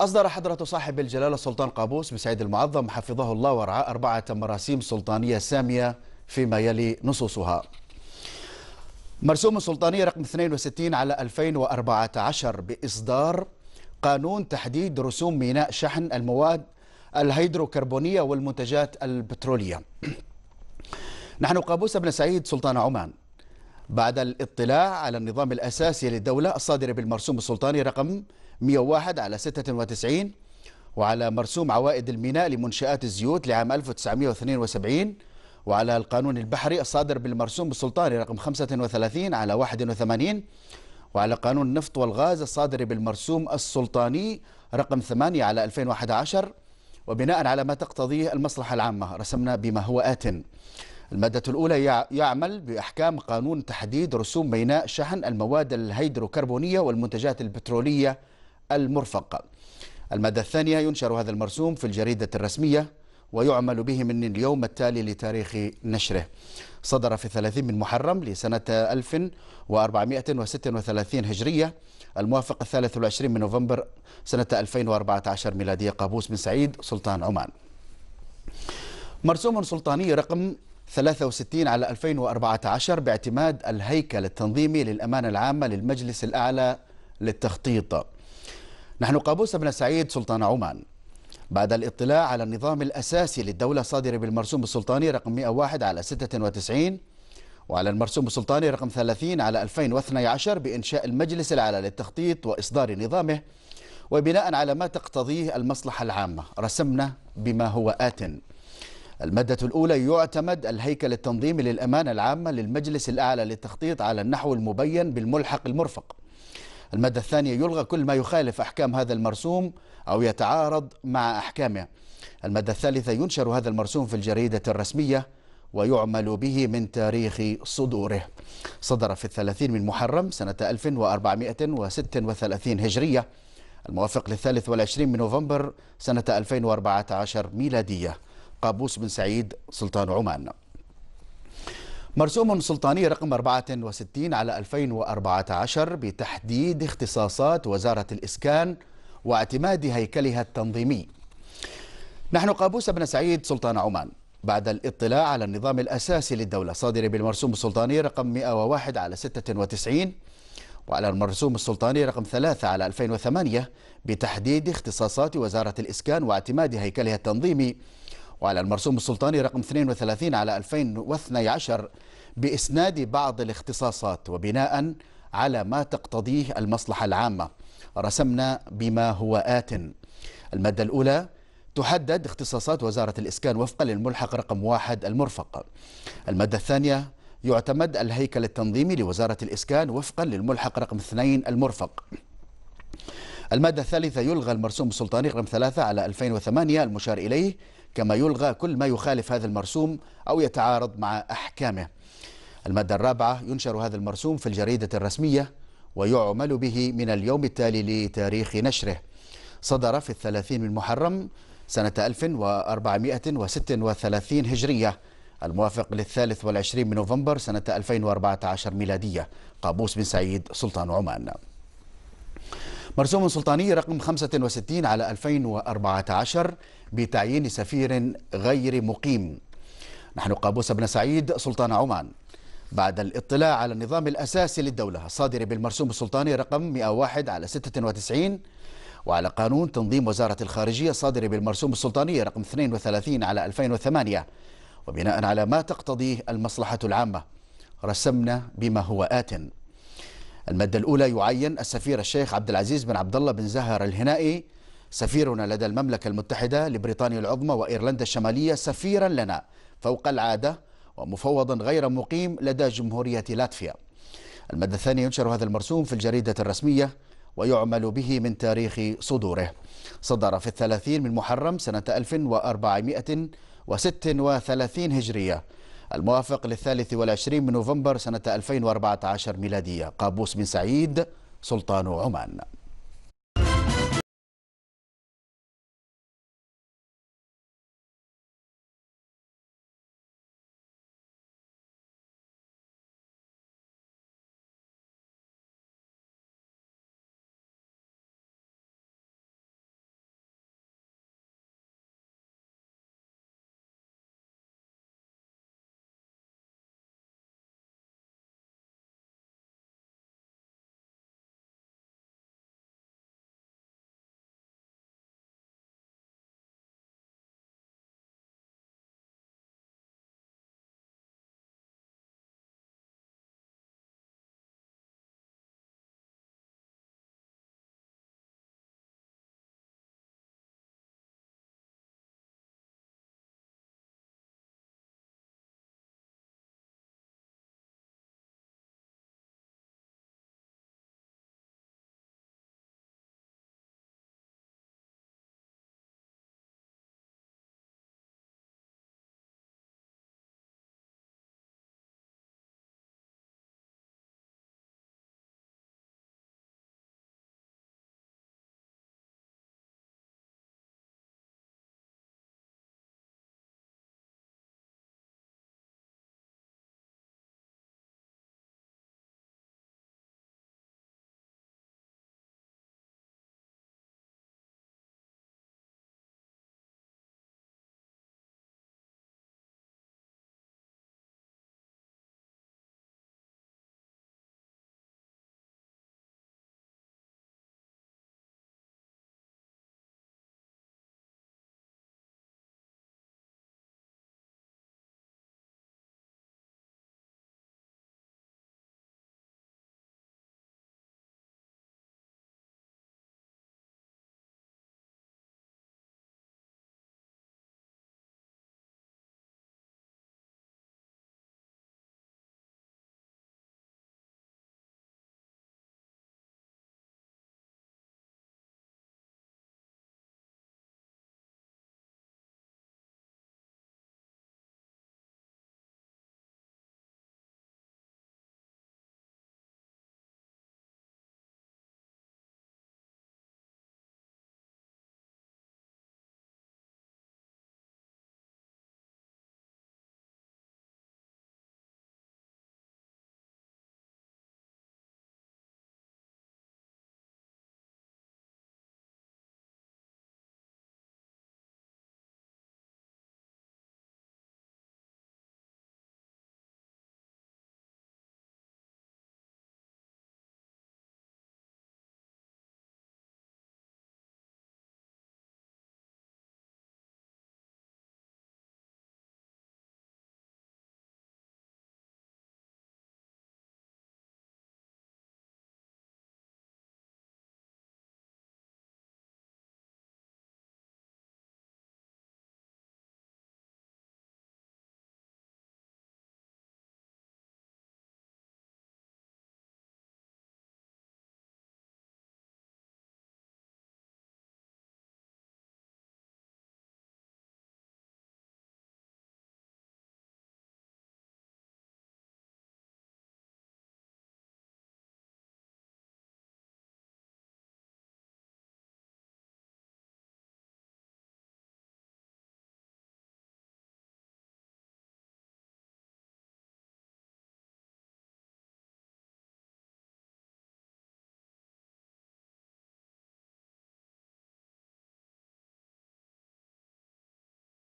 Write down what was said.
أصدر حضرة صاحب الجلالة السلطان قابوس بسعيد المعظم حفظه الله ورعاه أربعة مراسيم سلطانية سامية فيما يلي نصوصها مرسوم السلطانية رقم 62 على 2014 بإصدار قانون تحديد رسوم ميناء شحن المواد الهيدروكربونية والمنتجات البترولية نحن قابوس بن سعيد سلطان عمان بعد الاطلاع على النظام الأساسي للدولة الصادر بالمرسوم السلطاني رقم 101 على 96 وعلى مرسوم عوائد الميناء لمنشآت الزيوت لعام 1972 وعلى القانون البحري الصادر بالمرسوم السلطاني رقم 35 على 81 وعلى قانون النفط والغاز الصادر بالمرسوم السلطاني رقم 8 على 2011 وبناء على ما تقتضيه المصلحة العامة رسمنا بما هو آت المادة الأولى يعمل بأحكام قانون تحديد رسوم ميناء شحن المواد الهيدروكربونية والمنتجات البترولية المرفق المادة الثانية ينشر هذا المرسوم في الجريدة الرسمية ويعمل به من اليوم التالي لتاريخ نشره صدر في 30 من محرم لسنة 1436 هجرية الموافق 23 من نوفمبر سنة 2014 ميلادية قابوس بن سعيد سلطان عمان مرسوم سلطاني رقم 63 على 2014 باعتماد الهيكل التنظيمي للأمانة العامة للمجلس الأعلى للتخطيط نحن قابوس بن سعيد سلطان عمان بعد الاطلاع على النظام الأساسي للدولة الصادر بالمرسوم السلطاني رقم 101 على 96 وعلى المرسوم السلطاني رقم 30 على 2012 بإنشاء المجلس الأعلى للتخطيط وإصدار نظامه وبناء على ما تقتضيه المصلحة العامة رسمنا بما هو آتٍ المادة الأولى يعتمد الهيكل التنظيمي للأمانة العامة للمجلس الأعلى للتخطيط على النحو المبين بالملحق المرفق المادة الثانية يلغى كل ما يخالف أحكام هذا المرسوم أو يتعارض مع أحكامه المادة الثالثة ينشر هذا المرسوم في الجريدة الرسمية ويعمل به من تاريخ صدوره صدر في الثلاثين من محرم سنة 1436 هجرية الموافق للثالث والعشرين من نوفمبر سنة 2014 ميلادية قابوس بن سعيد سلطان عمان مرسوم سلطاني رقم 64 على 2014 بتحديد اختصاصات وزارة الإسكان واعتماد هيكلها التنظيمي نحن قابوس بن سعيد سلطان عمان بعد الاطلاع على النظام الأساسي للدولة صادر بالمرسوم السلطاني رقم 101 على 96 وعلى المرسوم السلطاني رقم 3 على 2008 بتحديد اختصاصات وزارة الإسكان واعتماد هيكلها التنظيمي وعلى المرسوم السلطاني رقم 32 على 2012 بإسناد بعض الاختصاصات وبناء على ما تقتضيه المصلحة العامة رسمنا بما هو آت المادة الأولى تحدد اختصاصات وزارة الإسكان وفقا للملحق رقم واحد المرفق المادة الثانية يعتمد الهيكل التنظيمي لوزارة الإسكان وفقا للملحق رقم اثنين المرفق المادة الثالثة يلغى المرسوم السلطاني رقم ثلاثة على 2008 المشار إليه كما يلغى كل ما يخالف هذا المرسوم أو يتعارض مع أحكامه المادة الرابعة ينشر هذا المرسوم في الجريدة الرسمية ويعمل به من اليوم التالي لتاريخ نشره صدر في الثلاثين من محرم سنة 1436 هجرية الموافق للثالث والعشرين من نوفمبر سنة 2014 ميلادية قابوس بن سعيد سلطان عمان مرسوم سلطاني رقم 65 على 2014 بتعيين سفير غير مقيم نحن قابوس بن سعيد سلطان عمان بعد الاطلاع على النظام الأساسي للدولة الصادر بالمرسوم السلطاني رقم 101 على 96 وعلى قانون تنظيم وزارة الخارجية الصادر بالمرسوم السلطاني رقم 32 على 2008 وبناء على ما تقتضيه المصلحة العامة رسمنا بما هو آتٍ المادة الأولى يعين السفير الشيخ عبد العزيز بن عبد الله بن زهر الهنائي سفيرنا لدى المملكة المتحدة لبريطانيا العظمى وإيرلندا الشمالية سفيرا لنا فوق العادة ومفوضا غير مقيم لدى جمهورية لاتفيا المادة الثانية ينشر هذا المرسوم في الجريدة الرسمية ويعمل به من تاريخ صدوره صدر في الثلاثين من محرم سنة 1436 هجرية الموافق للثالث والعشرين من نوفمبر سنة 2014 ميلادية قابوس بن سعيد سلطان عمان